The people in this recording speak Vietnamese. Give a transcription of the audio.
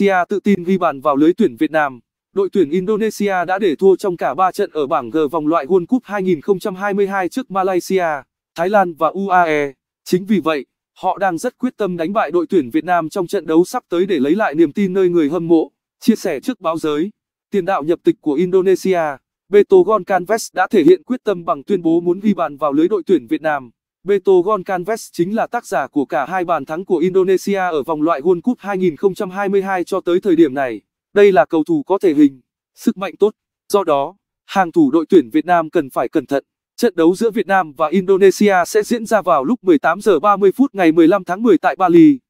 Indonesia tự tin ghi bàn vào lưới tuyển Việt Nam. Đội tuyển Indonesia đã để thua trong cả 3 trận ở bảng G vòng loại World Cup 2022 trước Malaysia, Thái Lan và UAE. Chính vì vậy, họ đang rất quyết tâm đánh bại đội tuyển Việt Nam trong trận đấu sắp tới để lấy lại niềm tin nơi người hâm mộ. Chia sẻ trước báo giới, tiền đạo nhập tịch của Indonesia, Beto Goncalves đã thể hiện quyết tâm bằng tuyên bố muốn ghi bàn vào lưới đội tuyển Việt Nam. Beto Goncalves chính là tác giả của cả hai bàn thắng của Indonesia ở vòng loại World Cup 2022 cho tới thời điểm này. Đây là cầu thủ có thể hình, sức mạnh tốt. Do đó, hàng thủ đội tuyển Việt Nam cần phải cẩn thận. Trận đấu giữa Việt Nam và Indonesia sẽ diễn ra vào lúc 18 giờ 30 phút ngày 15 tháng 10 tại Bali.